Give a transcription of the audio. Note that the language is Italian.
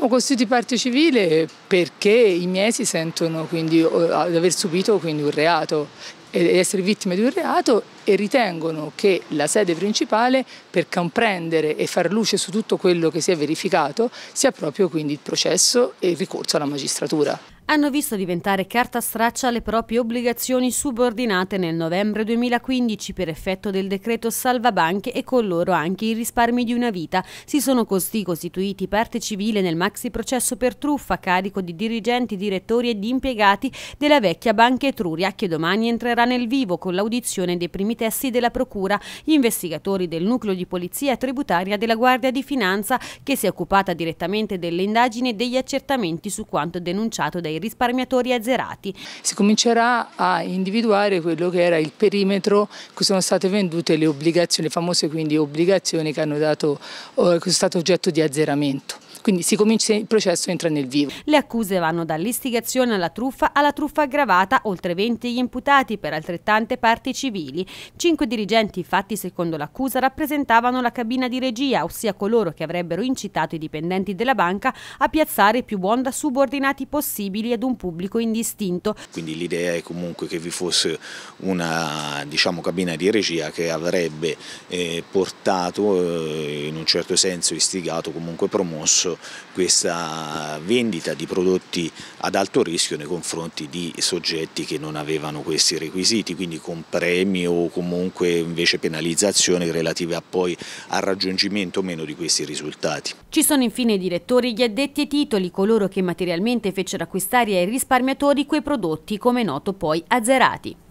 Siamo costituiti parte civile perché i miei si sentono quindi, eh, ad aver subito quindi, un reato ed essere vittime di un reato e ritengono che la sede principale per comprendere e far luce su tutto quello che si è verificato sia proprio quindi il processo e il ricorso alla magistratura hanno visto diventare carta straccia le proprie obbligazioni subordinate nel novembre 2015 per effetto del decreto salva banche e con loro anche i risparmi di una vita. Si sono così costituiti parte civile nel maxi processo per truffa a carico di dirigenti, direttori e di impiegati della vecchia Banca Etruria che domani entrerà nel vivo con l'audizione dei primi testi della Procura. Gli investigatori del nucleo di polizia tributaria della Guardia di Finanza che si è occupata direttamente delle indagini e degli accertamenti su quanto denunciato dai risparmiatori azzerati. Si comincerà a individuare quello che era il perimetro cui sono state vendute le obbligazioni, le famose quindi obbligazioni che, dato, eh, che sono state oggetto di azzeramento quindi comincia, il processo entra nel vivo. Le accuse vanno dall'istigazione alla truffa alla truffa aggravata, oltre 20 gli imputati per altrettante parti civili. Cinque dirigenti fatti secondo l'accusa rappresentavano la cabina di regia, ossia coloro che avrebbero incitato i dipendenti della banca a piazzare più buon da subordinati possibili popolari ad un pubblico indistinto. Quindi l'idea è comunque che vi fosse una diciamo, cabina di regia che avrebbe eh, portato, eh, in un certo senso istigato, comunque promosso questa vendita di prodotti ad alto rischio nei confronti di soggetti che non avevano questi requisiti, quindi con premi o comunque invece penalizzazioni relative a poi al raggiungimento o meno di questi risultati. Ci sono infine i direttori, gli addetti ai titoli, coloro che materialmente fecero acquistare acquistare ai risparmiatori quei prodotti come noto poi azzerati.